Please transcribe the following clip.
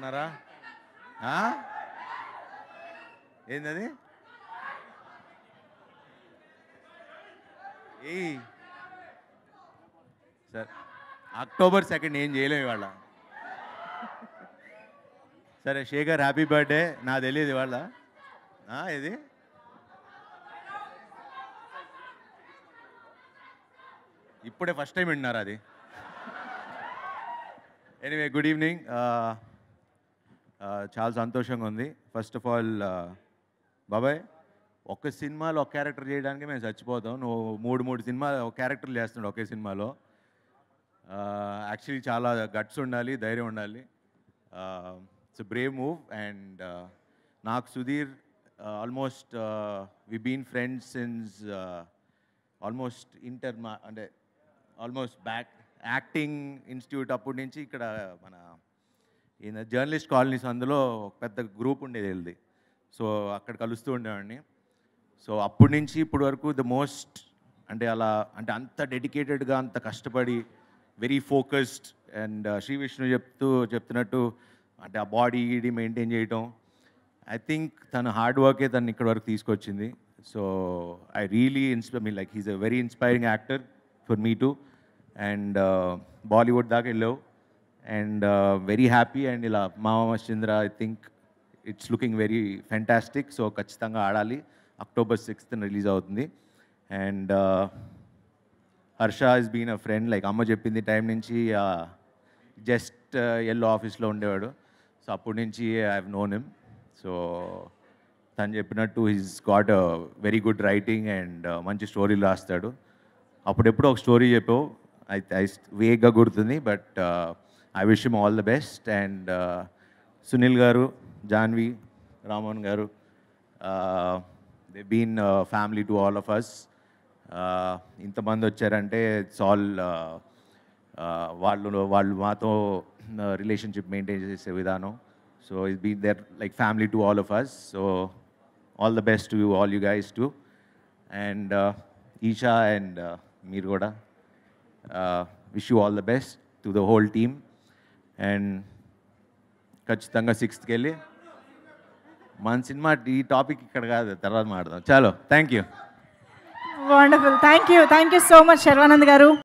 ఏమన్నారా ఏందది ఏ sir October second ఏం చేయలేము ఇవాళ సరే శేఖర్ హ్యాపీ బర్త్డే నా తెలియదు ఇవాళ ఇది ఇప్పుడే ఫస్ట్ టైం వింటున్నారు అది ఎనీవే గుడ్ ఈవినింగ్ చాలా సంతోషంగా ఉంది ఫస్ట్ ఆఫ్ ఆల్ బాబాయ్ ఒక సినిమాలో ఒక క్యారెక్టర్ చేయడానికి మేము చచ్చిపోతాం నువ్వు మూడు మూడు సినిమా ఒక క్యారెక్టర్లు చేస్తున్నాడు ఒకే సినిమాలో యాక్చువల్లీ చాలా గట్స్ ఉండాలి ధైర్యం ఉండాలి ఇట్స్ బ్రేవ్ మూవ్ అండ్ నాకు Sudheer almost we been friends since almost inter మా అంటే ఆల్మోస్ట్ బ్యాక్ యాక్టింగ్ ఇన్స్టిట్యూట్ అప్పటి నుంచి ఇక్కడ మన ఈయన జర్నలిస్ట్ కాలనీస్ అందులో పెద్ద గ్రూప్ ఉండేది వెళ్ళి సో అక్కడ కలుస్తూ ఉండేవాడిని సో అప్పటి నుంచి ఇప్పటి వరకు ద మోస్ట్ అంటే అలా అంటే అంత డెడికేటెడ్గా అంత కష్టపడి very focused and uh, Shri Vishnu చెప్తూ చెప్తున్నట్టు అంటే ఆ బాడీ ఇది మెయింటైన్ చేయటం ఐ థింక్ తన హార్డ్ వర్కే తను ఇక్కడ వరకు తీసుకొచ్చింది so I really inspire me like he's a very inspiring actor for me too and uh, Bollywood దాకా వెళ్ళావు and very uh, happy and ఇలా మామ Chandra I think it's looking very fantastic so ఖచ్చితంగా ఆడాలి అక్టోబర్ సిక్స్త్ రిలీజ్ అవుతుంది and uh, Harsha is been a friend like అమ్మ చెప్పింది time నుంచి జస్ట్ ఎల్లో ఆఫీస్లో ఉండేవాడు సో అప్పటి నుంచి I have known him so తను చెప్పినట్టు he's got very good writing and మంచి స్టోరీలు రాస్తాడు అప్పుడెప్పుడు ఒక స్టోరీ చెప్పావు ఐ ఐ వేగ్గా గుర్తుంది but I wish him all the best and Sunil garu Janhvi Ramohan garu they been family to all of us ఇంతమంది వచ్చారంటే ఇట్స్ ఆల్ uh, uh, వాళ్ళు వాళ్ళు మాతో రిలేషన్షిప్ uh, మెయింటైన్ చేసే విధానం so it be there like family to all of us so all the best you all you guys too and Esha and మీరు కూడా wish you all the best to the whole team and ఖచ్చితంగా సిక్స్త్కి వెళ్ళి మన cinema ఈ topic ఇక్కడ కాదు తర్వాత మాట్లాడదాం చాలు thank you wonderful thank you thank you so much Sharwanand గారు